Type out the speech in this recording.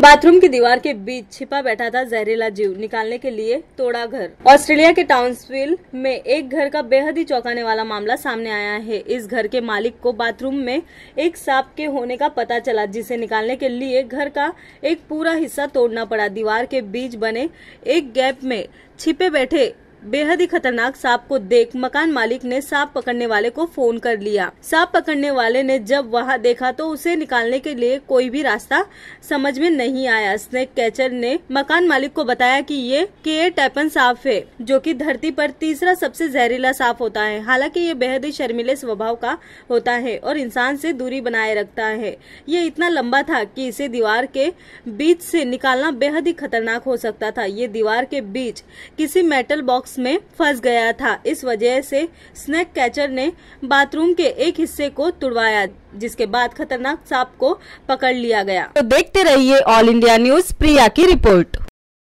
bathroom की दीवार के बीच छिपा बैठा था जहरीला जीव निकालने के लिए तोड़ा घर ऑस्ट्रेलिया के टाउनसविल में एक घर का बेहद ही चौंकाने वाला मामला सामने आया है इस घर के मालिक को बाथरूम में एक सांप के होने का पता चला जिसे निकालने के लिए घर का एक पूरा हिस्सा तोड़ना पड़ा दीवार के बीच बने एक गैप में छिपे बैठे बेहद ही खतरनाक सांप को देख मकान मालिक ने सांप पकड़ने वाले को फोन कर लिया सांप पकड़ने वाले ने जब वहां देखा तो उसे निकालने के लिए कोई भी रास्ता समझ में नहीं आया स्नेक कैचर ने मकान मालिक को बताया कि ये के टैपन सांप है जो कि धरती पर तीसरा सबसे जहरीला सांप होता है हालांकि ये बेहद ही शर्मिले स्वभाव का होता है और इंसान से दूरी बनाए रखता है ये इतना लंबा था कि इसे दीवार के बीच से निकालना बेहद ही खतरनाक हो सकता था ये दीवार के बीच किसी मेटल बॉक्स बॉक्स में फंस गया था इस वजह से स्नैक कैचर ने बाथरूम के एक हिस्से को तुड़वाया जिसके बाद खतरनाक सांप को पकड़ लिया गया तो देखते रहिए ऑल इंडिया न्यूज प्रिया की रिपोर्ट